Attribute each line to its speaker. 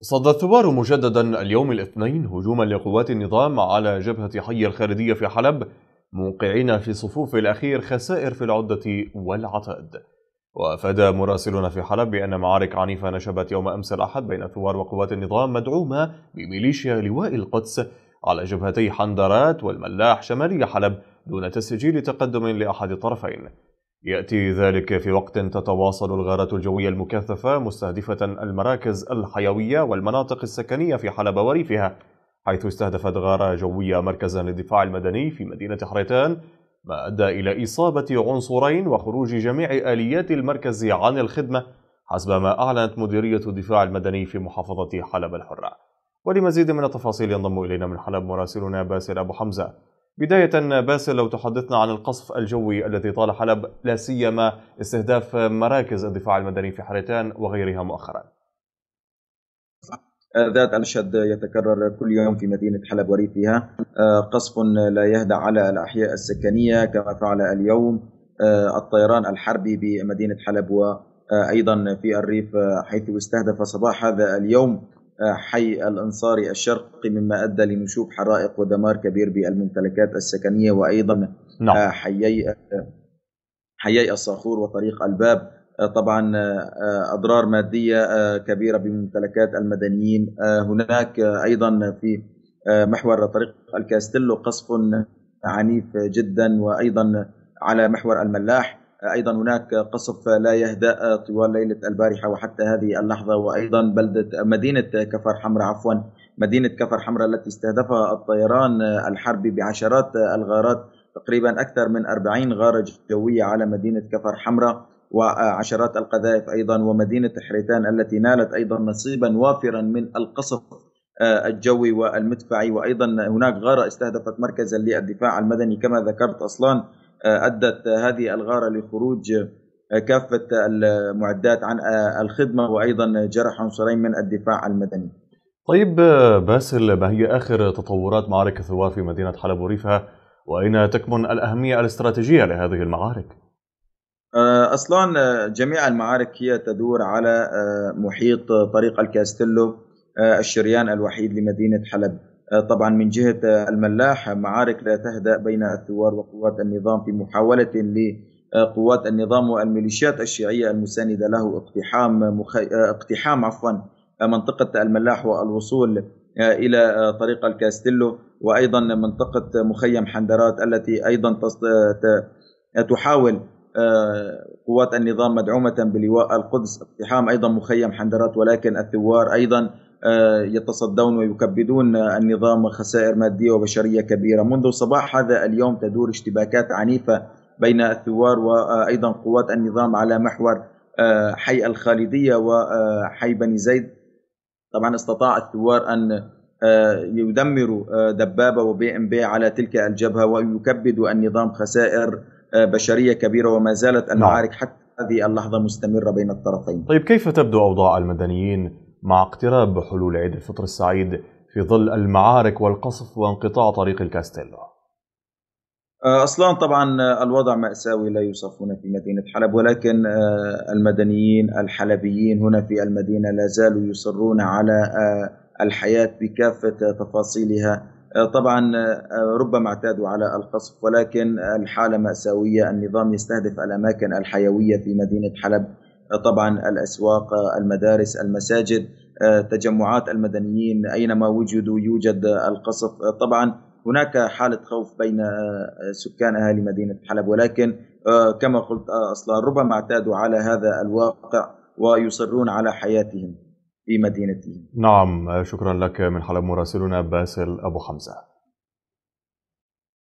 Speaker 1: صد الثوار مجددا اليوم الاثنين هجوما لقوات النظام على جبهة حي الخارجية في حلب موقعين في صفوف الأخير خسائر في العدة والعتاد وأفاد مراسلنا في حلب بأن معارك عنيفة نشبت يوم أمس الأحد بين الثوار وقوات النظام مدعومة بميليشيا لواء القدس على جبهتي حندرات والملاح شمالي حلب دون تسجيل تقدم لأحد الطرفين يأتي ذلك في وقت تتواصل الغارات الجوية المكثفة مستهدفة المراكز الحيوية والمناطق السكنية في حلب وريفها حيث استهدفت غارة جوية مركزا للدفاع المدني في مدينة حريتان ما أدى إلى إصابة عنصرين وخروج جميع آليات المركز عن الخدمة حسب ما أعلنت مديرية الدفاع المدني في محافظة حلب الحرة ولمزيد من التفاصيل ينضم إلينا من حلب مراسلنا باسل أبو حمزة بداية باسل لو تحدثنا عن القصف الجوي الذي طال حلب لا سيما استهداف مراكز الدفاع المدني في حريتان وغيرها مؤخرا.
Speaker 2: آه، ذات الشد يتكرر كل يوم في مدينة حلب وريفها آه، قصف لا يهدأ على الأحياء السكنية كما فعل اليوم آه، الطيران الحربي بمدينة حلب وأيضا في الريف حيث استهدف صباح هذا اليوم حي الأنصاري الشرقي مما أدى لنشوب حرائق ودمار كبير بالممتلكات السكنية وأيضا نعم. آه، حيي حيي الصاخور وطريق الباب آه، طبعا آه، أضرار مادية كبيرة بممتلكات المدنيين هناك أيضا في محور طريق الكاستيلو قصف عنيف جدا وأيضا على محور الملاح ايضا هناك قصف لا يهدا طوال ليله البارحه وحتى هذه اللحظه وايضا بلده مدينه كفر حمراء عفوا مدينه كفر حمراء التي استهدفها الطيران الحربي بعشرات الغارات تقريبا اكثر من 40 غاره جويه على مدينه كفر حمراء وعشرات القذائف ايضا ومدينه حريتان التي نالت ايضا نصيبا وافرا من القصف الجوي والمدفعي وايضا هناك غاره استهدفت مركزا للدفاع المدني كما ذكرت اصلا آه، ادت هذه الغاره لخروج آه، كافه المعدات عن آه، الخدمه وايضا جرح عنصرين من الدفاع المدني.
Speaker 1: طيب باسل ما هي اخر تطورات معارك الثوار في مدينه حلب وريفها واين تكمن الاهميه الاستراتيجيه لهذه المعارك؟
Speaker 2: اصلا جميع المعارك هي تدور على محيط طريق الكاستيلو الشريان الوحيد لمدينه حلب. آه، طبعا من جهة آه، الملاح معارك لا تهدأ بين الثوار وقوات النظام في محاولة لقوات آه، النظام والميليشيات الشيعية المساندة له اقتحام مخ... اقتحام عفوا منطقة الملاح والوصول إلى طريق الكاستيلو وأيضا منطقة مخيم حندرات التي أيضا تص... ت... تحاول قوات النظام مدعومة بلواء القدس اقتحام أيضا مخيم حندرات ولكن الثوار أيضا آه، يتصدون ويكبدون النظام خسائر ماديه وبشريه كبيره منذ صباح هذا اليوم تدور اشتباكات عنيفه بين الثوار وايضا قوات النظام على محور آه، حي الخالديه وحي آه، بني زيد طبعا استطاع الثوار ان يدمروا دبابه وبي ام بي على تلك الجبهه ويكبدوا النظام خسائر بشريه كبيره وما زالت نعم. المعارك حتى هذه اللحظه مستمره بين الطرفين.
Speaker 1: طيب كيف تبدو اوضاع المدنيين مع اقتراب حلول عيد الفطر السعيد في ظل المعارك والقصف وانقطاع طريق الكاستيلو
Speaker 2: آه، اصلا طبعا آه، الوضع ماساوي لا يوصف هنا في مدينه حلب ولكن آه، المدنيين الحلبيين هنا في المدينه لا زالوا يصرون على الحياه بكافه تفاصيلها طبعا ربما اعتادوا على القصف ولكن الحاله ماساويه النظام يستهدف الاماكن الحيويه في مدينه حلب طبعا الاسواق المدارس المساجد تجمعات المدنيين اينما وجدوا يوجد القصف طبعا هناك حاله خوف بين آه، سكان اهالي مدينه حلب ولكن آه، كما قلت آه، اصلا ربما اعتادوا على هذا الواقع ويصرون على حياتهم في مدينتهم.
Speaker 1: نعم شكرا لك من حلب مراسلنا باسل ابو حمزه.